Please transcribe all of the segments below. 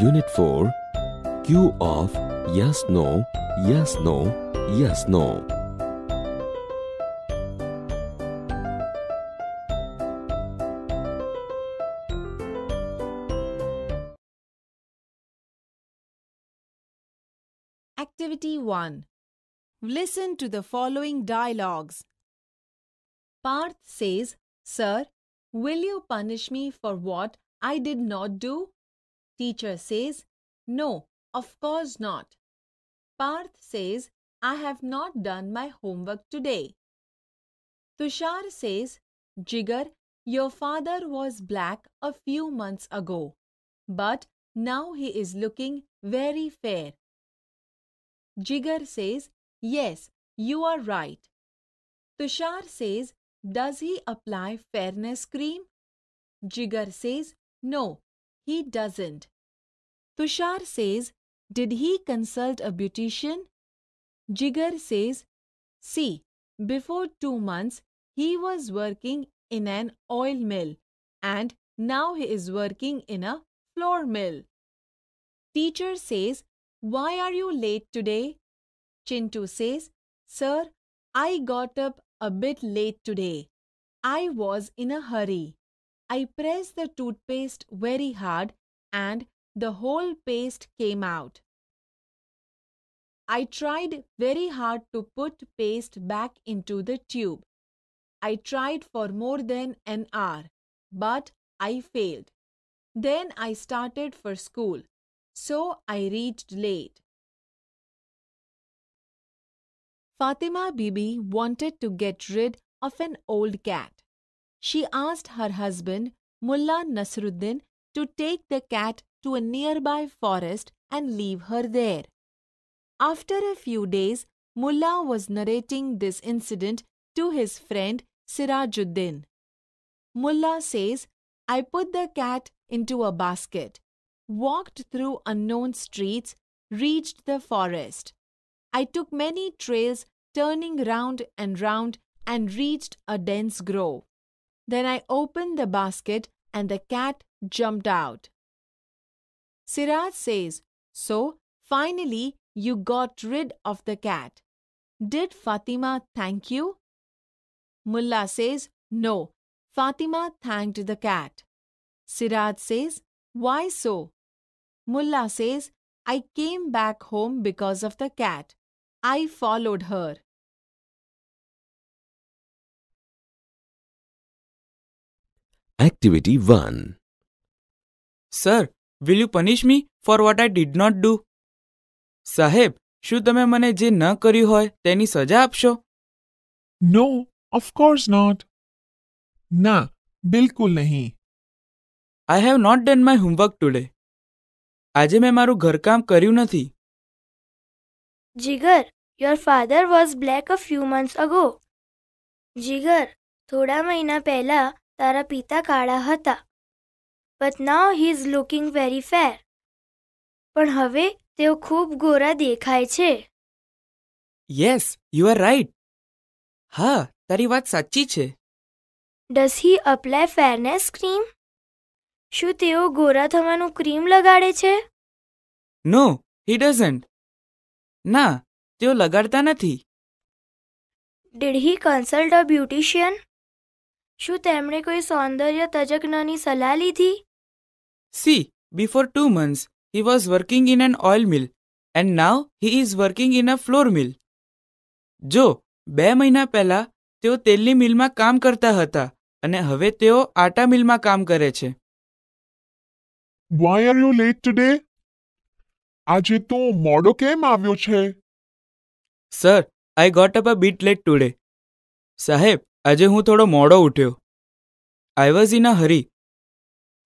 Unit 4 Q of Yes No Yes No Yes No Activity 1 Listen to the following dialogues. Parth says, Sir, will you punish me for what I did not do? Teacher says, No, of course not. Parth says, I have not done my homework today. Tushar says, Jigar, your father was black a few months ago, but now he is looking very fair. Jigar says, Yes, you are right. Tushar says, Does he apply fairness cream? Jigar says, No, he doesn't. Tushar says, Did he consult a beautician? Jigar says, See, before two months, he was working in an oil mill and now he is working in a flour mill. Teacher says, Why are you late today? Chintu says, Sir, I got up a bit late today. I was in a hurry. I pressed the toothpaste very hard and the whole paste came out. I tried very hard to put paste back into the tube. I tried for more than an hour, but I failed. Then I started for school, so I reached late. Fatima Bibi wanted to get rid of an old cat she asked her husband, Mullah Nasruddin, to take the cat to a nearby forest and leave her there. After a few days, Mullah was narrating this incident to his friend Sirajuddin. Mullah says, I put the cat into a basket, walked through unknown streets, reached the forest. I took many trails, turning round and round, and reached a dense grove. Then I opened the basket and the cat jumped out. Siraj says, So finally you got rid of the cat. Did Fatima thank you? Mullah says, No, Fatima thanked the cat. Siraj says, Why so? Mullah says, I came back home because of the cat. I followed her. Activity 1 sir will you punish me for what I did not do સાહેબ શું તમે મને જે ન કર્યું હોય તેની સજા આપશો નો ઓફકોર્સ નોટ ના બિલકુલ નહીં I have not done my homework today આજે મેં મારું ઘરકામ કર્યું નથી Jigar your father was black a few months ago Jigar થોડા મહિના પહેલા તારા પિતા કાળા હતા but now he is looking very fair પણ હવે તેઓ ખૂબ ગોરા દેખાય છે યસ યુ આર રાઈટ હા તારી વાત સાચી છે does he apply fairness cream શું તેઓ ગોરા થવાનું ક્રીમ લગાડે છે નો હી ડઝન્ટ ના તેઓ લગાડતા નથી did he consult a beautician શું તેમણે કોઈ સૌંદર્ય તજજ્ઞની સલાહ લીધી see before two months he was working in an oil mill and now he is working in a flour mill જો બે મહિના પહેલાં તેઓ તેલની મિલમાં કામ કરતા હતા અને હવે તેઓ આટા મિલમાં કામ કરે છે why are you late today આજે તો મોડો કેમ આવ્યો છે sir I got up a bit late today સાહેબ આજે હું થોડો મોડો ઉઠ્યો આઈ વોઝ ઇન અ હરી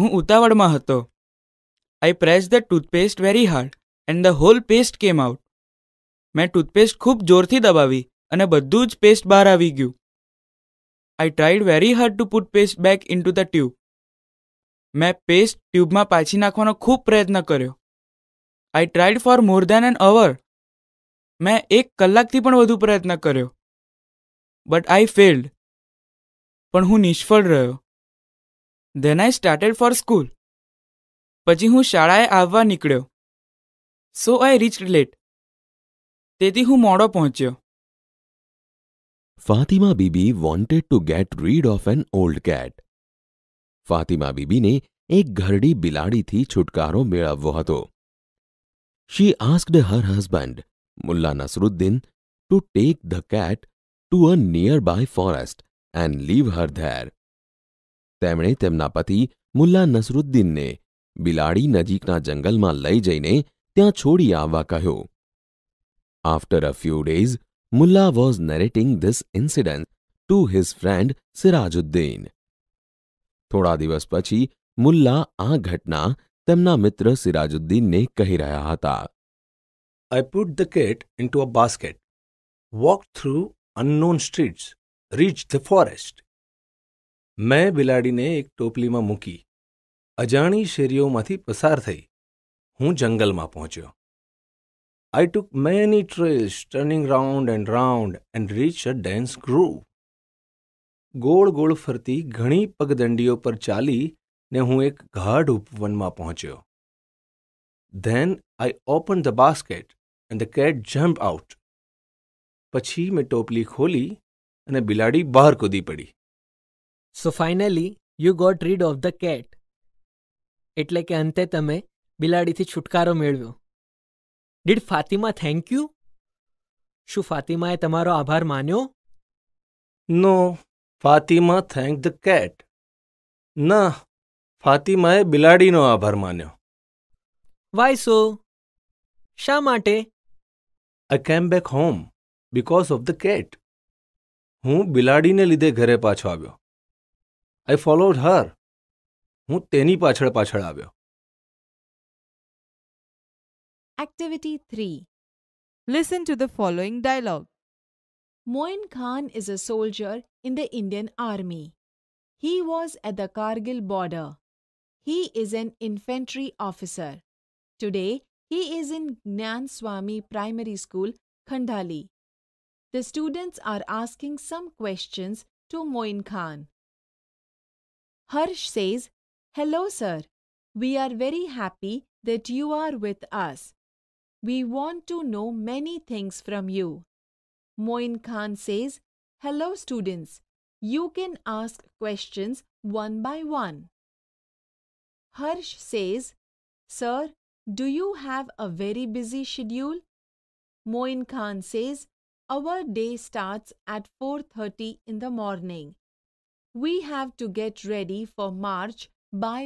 હું ઉતાવળમાં હતો I press the toothpaste very hard and the whole paste came out મેં ટૂથપેસ્ટ ખૂબ જોરથી દબાવી અને બધું જ પેસ્ટ બહાર આવી ગયું I tried very hard to put paste back into the tube મેં પેસ્ટ ટ્યુબમાં પાછી નાખવાનો ખૂબ પ્રયત્ન કર્યો I tried for more than an hour મેં એક કલાકથી પણ વધુ પ્રયત્ન કર્યો બટ આઈ ફેલ્ડ પણ હું નિષ્ફળ રહ્યો then I started for school પછી હું શાળાએ આવવા નીકળ્યો સો આઈ રીચ લેટ તેથી હું મોડો પહોંચ્યો Fatima Bibi wanted to get rid of an old cat Fatima બીબીને એક ઘરડી બિલાડીથી છુટકારો મેળવવો હતો she asked her husband Mulla Nasruddin to take the cat to a nearby forest and leave her there તેમણે તેમના પતિ મુલ્લા નસરુદ્દીનને બિલાડી નજીકના જંગલમાં લઈ જઈને ત્યાં છોડી આવવા કહ્યું after a few days Mulla was narrating this incident to his friend Sirajuddin થોડા દિવસ પછી મુલ્લા આ ઘટના તેમના મિત્ર સિરાજુદ્દીનને કહી રહ્યા હતા I put the cat into a basket walk through unknown streets reach the forest મેં બિલાડીને એક ટોપલીમાં મૂકી અજાણી શેરીઓમાંથી પસાર થઈ હું જંગલમાં પહોંચ્યો I took many trails, turning round and round and reached a dense groove. ગોળ ગોળ ફરતી ઘણી પગદંડીઓ પર ચાલી ને હું એક ગાઢ ઉપવનમાં પહોંચ્યો then I open the basket and the cat jump out પછી મેં ટોપલી ખોલી અને બિલાડી બહાર કૂદી પડી so finally you got rid of the cat એટલે કે અંતે તમે બિલાડીથી છુટકારો મેળવ્યો ડીડ ફાતિમા થેન્ક યુ શું ફાતિમાએ તમારો આભાર માન્યો no Fatima thank the cat ના ફાતિમાએ બિલાડીનો આભાર માન્યો વાય સો શા માટે I came back home because of the cat હું બિલાડીને લીધે ઘરે પાછો આવ્યો આઈ ફોલોડ હર હું તેની પાછળ પાછળ આવ્યો activity three listen to the following dialogue Moin Khan is a soldier in the Indian Army. He was at the Kargil border. He is an infantry officer. Today, he is in Gnan Primary School, Khandali. The students are asking some questions to Moin Khan. Harsh says, Hello, sir. We are very happy that you are with us. We want to know many things from you. Moin Khan says, Hello, students. You can ask questions one by one. Harsh says, Sir, do you have a very busy schedule? Moin Khan says, our day starts at 4:30 in the morning. We have to get ready for March by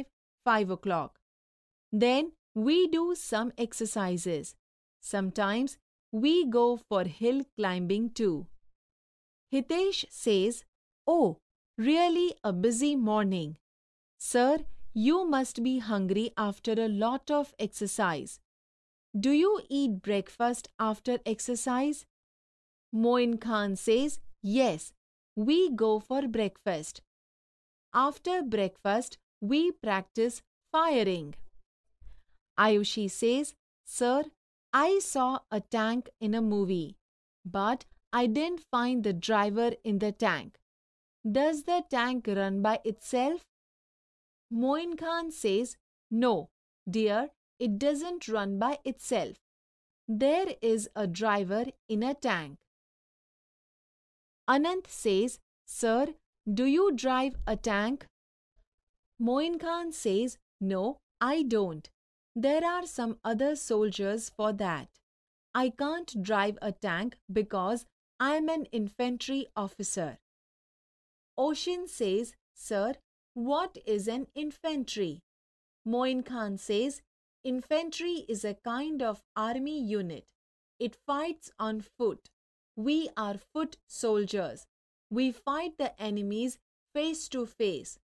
5 o'clock. Then we do some exercises. Sometimes we go for hill climbing too. Hitesh says, Oh, really a busy morning. Sir, you must be hungry after a lot of exercise. Do you eat breakfast after exercise? Moin Khan says, Yes, we go for breakfast. After breakfast, we practice firing. Ayushi says, Sir, I saw a tank in a movie, but I didn't find the driver in the tank. Does the tank run by itself? Moin Khan says, No, dear, it doesn't run by itself. There is a driver in a tank. Anant says, Sir, do you drive a tank? Moin Khan says, No, I don't. There are some other soldiers for that. I can't drive a tank because I'm an infantry officer. Oshin says, Sir, what is an infantry? Moin Khan says, Infantry is a kind of army unit. It fights on foot. We are foot soldiers. We fight the enemies face to face.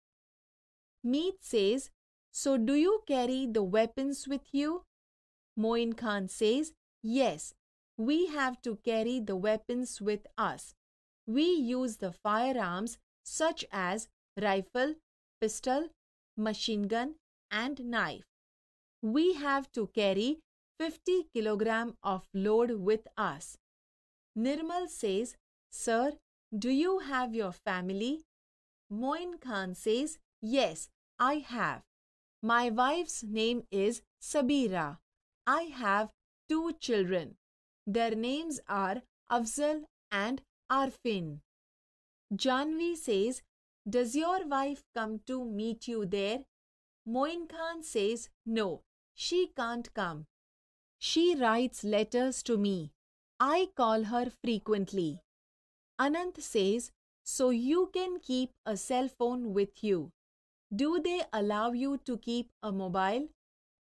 Meet says, So do you carry the weapons with you? Moin Khan says, Yes, we have to carry the weapons with us. We use the firearms such as rifle, pistol, machine gun, and knife. We have to carry 50 kilogram of load with us. Nirmal says, Sir, do you have your family? Moin Khan says, Yes, I have. My wife's name is Sabira. I have two children. Their names are Afzal and Arfin. Janvi says, Does your wife come to meet you there? Moin Khan says, No, she can't come. She writes letters to me. I call her frequently. Anant says, so you can keep a cell phone with you. Do they allow you to keep a mobile?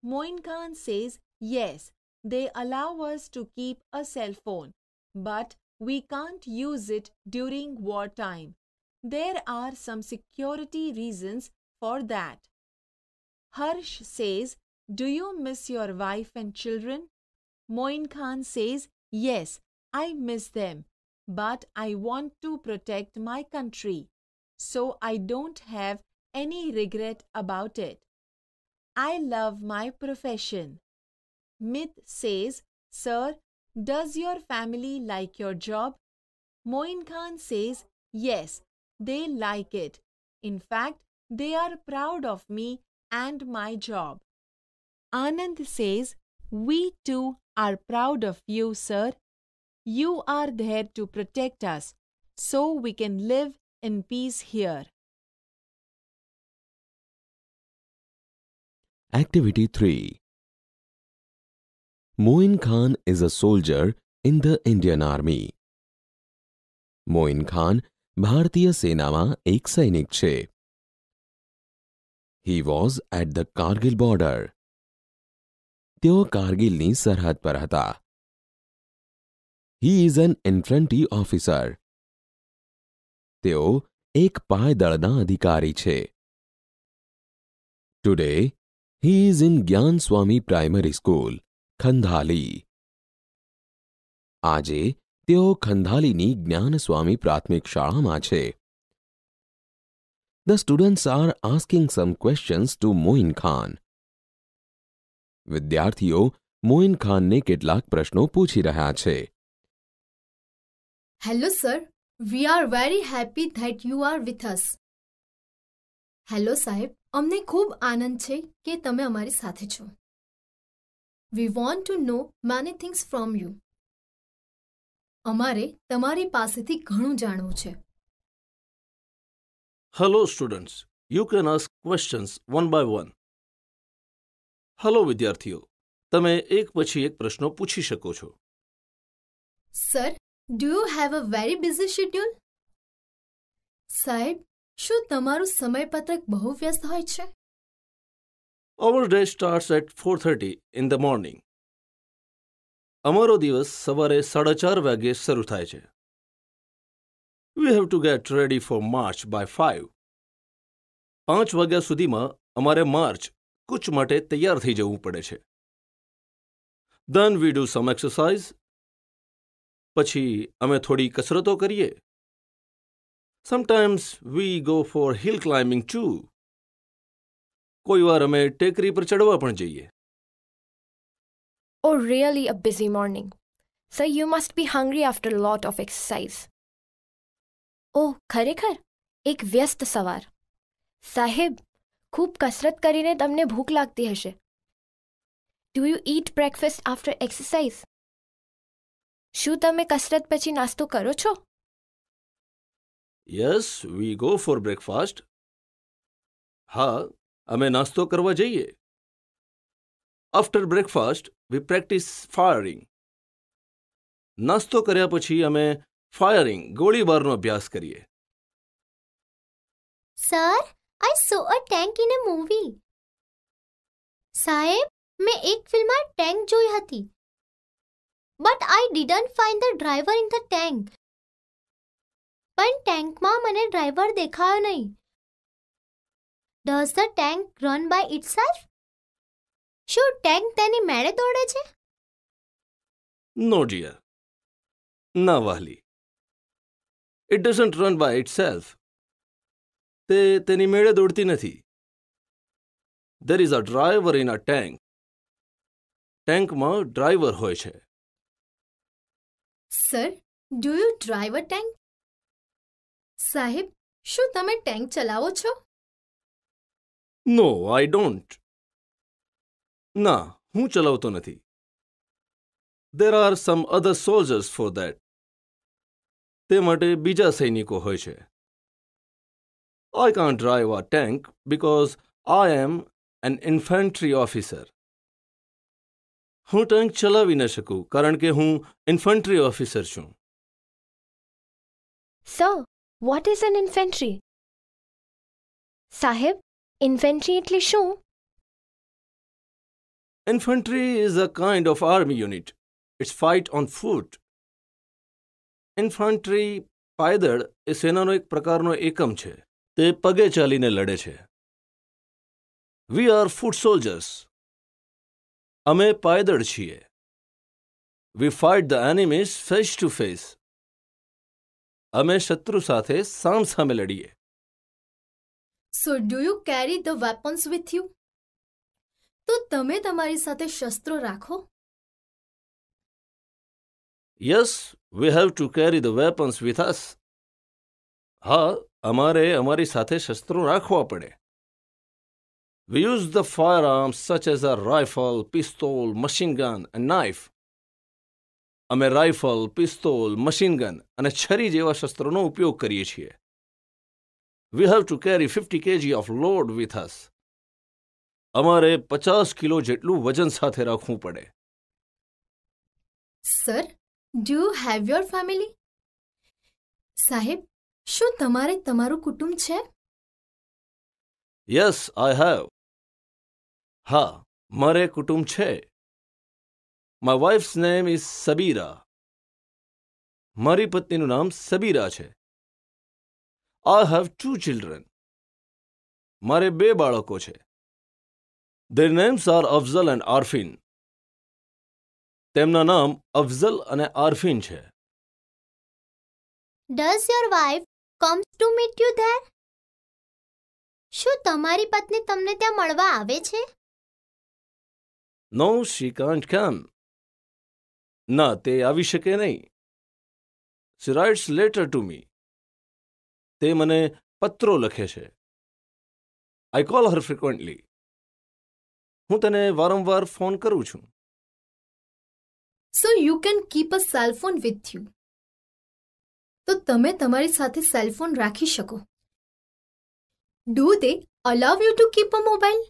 Moin Khan says, yes, they allow us to keep a cell phone, but we can't use it during wartime. There are some security reasons for that. Harsh says, Do you miss your wife and children? Moin Khan says, Yes, I miss them, but I want to protect my country, so I don't have any regret about it. I love my profession. Myth says, Sir, does your family like your job? Moin Khan says, Yes, they like it. In fact, they are proud of me and my job. Anand says, We too are proud of you, sir. You are there to protect us so we can live in peace here. Activity 3 Moin Khan is a soldier in the Indian Army. Moin Khan, ભારતીય Senama એક સૈનિક છે He was at the Kargil border. તેઓ કારગિલની સરહદ પર હતા he is an infantry officer તેઓ એક પાયદળના અધિકારી છે ટુડે હી ઇઝ ઇન જ્ઞાન સ્વામી પ્રાઇમરી સ્કૂલ ખંધાલી આજે તેઓ ખંધાલીની જ્ઞાન સ્વામી પ્રાથમિક શાળામાં છે the students are asking some questions to Moin Khan વિદ્યાર્થીઓ મોઇન ખાનને કેટલાક પ્રશ્નો પૂછી રહ્યા છે hello sir we are very happy that you are with us હેલો સાહેબ અમને ખૂબ આનંદ છે કે તમે અમારી સાથે છો we want to know many things from you અમારે તમારી પાસેથી ઘણું જાણવું છે hello student you can ask questions one by one hello વિદ્યાર્થીઓ તમે એક પછી એક પ્રશ્નો પૂછી શકો છો sir do you have a very busy schedule સાહેબ શું તમારું સમયપત્રક બહુ વ્યસ્ત હોય છે our day starts at four thirty in the morning અમારો દિવસ સવારે સાડા ચાર વાગે શરૂ થાય છે we have to get ready for march by five પાંચ વાગ્યા સુધીમાં અમારે માર્ચ કૂચ માટે તૈયાર થઈ જવું પડે છે ધન વી ડુ સમ એક્સરસાઇઝ પછી અમે થોડી કસરતો કરીએ sometimes we go for hill climbing too કોઈ વાર અમે ટેકરી પર ચડવા પણ જઈએ oh really a busy morning Sir, you must be hungry after lot of exercise exercise. Oh, ખરેખર એક વ્યસ્ત સવાર સાહેબ ખૂબ કસરત કરીને તમને ભૂખ લાગતી હશે do you eat breakfast after exercise શું તમે કસરત પછી નાસ્તો કરો છો yes we go for breakfast હા અમે નાસ્તો કરવા જઈએ after breakfast we practice firing નાસ્તો કર્યા પછી અમે ફાયરિંગ ગોળીબારનો અભ્યાસ કરીએ sir I saw a tank in a movie. Sahib, me एक film में tank जो यहाँ But I didn't find the driver in the tank. पर tank माँ मैंने ड्राइवर देखा नहीं। Does the tank run by itself? Should tank तैनी मैंने दौड़े जे? No dear, ना वाली। It doesn't run by itself. તે તેની મેળે દોડતી નથી there is a driver in a tank ટેન્કમાં ડ્રાઈવર હોય છે sir do you drive a tank સાહેબ શું તમે ટેન્ક ચલાવો છો નો આઈ ડોન્ટ ના હું ચલાવતો નથી there are some other soldiers for that તે માટે બીજા સૈનિકો હોય છે I can't drive a tank because I am an infantry officer. હું ટેન્ક ચલાવી ન શકું કારણ કે હું ઇન્ફન્ટ્રી ઓફિસર છું sir what is an infantry સાહેબ ઇન્ફન્ટ્રી એટલે શું infantry is a kind of army unit it's fight on foot infantry પાયદળ એ સેનાનો એક પ્રકારનો એકમ છે તે પગે ચાલીને લડે છે વી આર ફૂટ સોલ્જર્સ અમે પાયદળ છીએ we fight the enemies face to face અમે શત્રુ સાથે સામે લડીએ so do you carry the weapons with you તો તમે તમારી સાથે શસ્ત્રો રાખો yes we have to carry the weapons with us હા અમારે અમારી સાથે શસ્ત્રો રાખવા પડે we use the the firearms such as a rifle pistol machine gun and knife અમે રાઇફલ પિસ્તોલ મશીન ગન અને છરી જેવા શસ્ત્રોનો ઉપયોગ કરીએ છીએ we have to carry fifty KG of load with us અમારે પચાસ કિલો જેટલું વજન સાથે રાખવું પડે sir do have your family સાહેબ શું તમારે તમારું કુટુંબ છે યસ આઈ હેવ હા મારે કુટુંબ છે my wife's name is Sabira મારી પત્નીનું નામ સબીરા છે આઈ હેવ ટુ ચિલ્ડ્રન મારે બે બાળકો છે their names are Afzal and Arfin તેમના નામ અફઝલ અને આરફિન છે Does your wife comes to meet you there શું તમારી પત્ની તમને ત્યાં મળવા આવે છે નો શી કાન્ટ કમ ના તે આવી શકે નહીં she writes letter to me તે મને પત્રો લખે છે આઈ કોલ હર ફ્રિકવન્ટલી હું તને વારંવાર ફોન કરું છું so you can keep a cell phone with you તો તમે તમારી સાથે સેલફોન રાખી શકો do they allow you to keep a mobile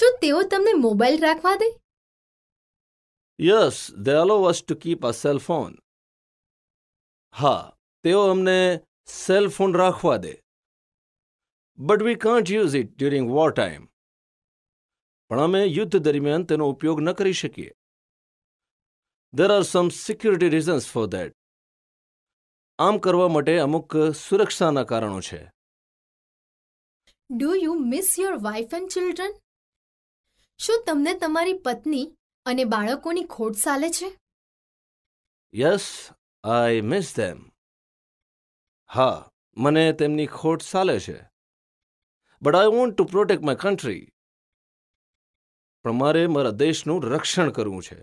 શું તેઓ તમને મોબાઈલ રાખવા દે yes they allow us to keep a cell phone હા તેઓ અમને સેલ ફોન રાખવા દે but we can't use it during war time પણ અમે યુદ્ધ દરમિયાન તેનો ઉપયોગ ન કરી શકીએ there are sum security reasons for that આમ કરવા માટે અમુક સુરક્ષાના કારણો છે do you miss your wife and children શું તમને તમારી પત્ની અને બાળકોની ખોટ સાલે છે યસ આઈ મિસ ધેમ હા મને તેમની ખોટ સાલે છે but I want to protect my country પણ મારે મારા દેશનું રક્ષણ કરવું છે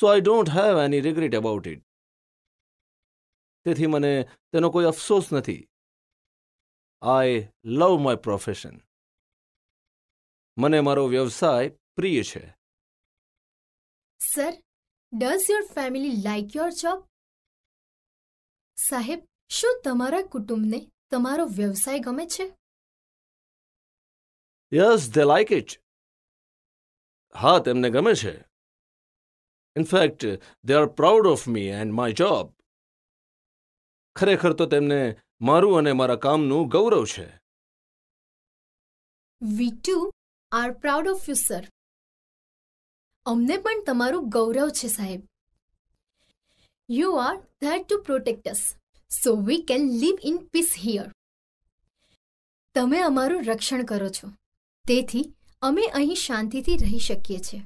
so I don't have any regret about it તેથી મને તેનો કોઈ અફસોસ નથી આઈ લવ માય પ્રોફેશન મને મારો વ્યવસાય પ્રિય છે sir does your family like your job સાહેબ શું તમારા કુટુંબને તમારો વ્યવસાય ગમે છે યસ ધે લાઈક ઇટ હા તેમને ગમે છે in fact they are proud of me and my job ખરેખર તો તેમને મારું અને મારા કામનું ગૌરવ છે we too are proud of you sir અમને પણ તમારું ગૌરવ છે સાહેબ you are that to protect us so we can live in peace here તમે અમારું રક્ષણ કરો છો તેથી અમે અહીં શાંતિથી રહી શકીએ છીએ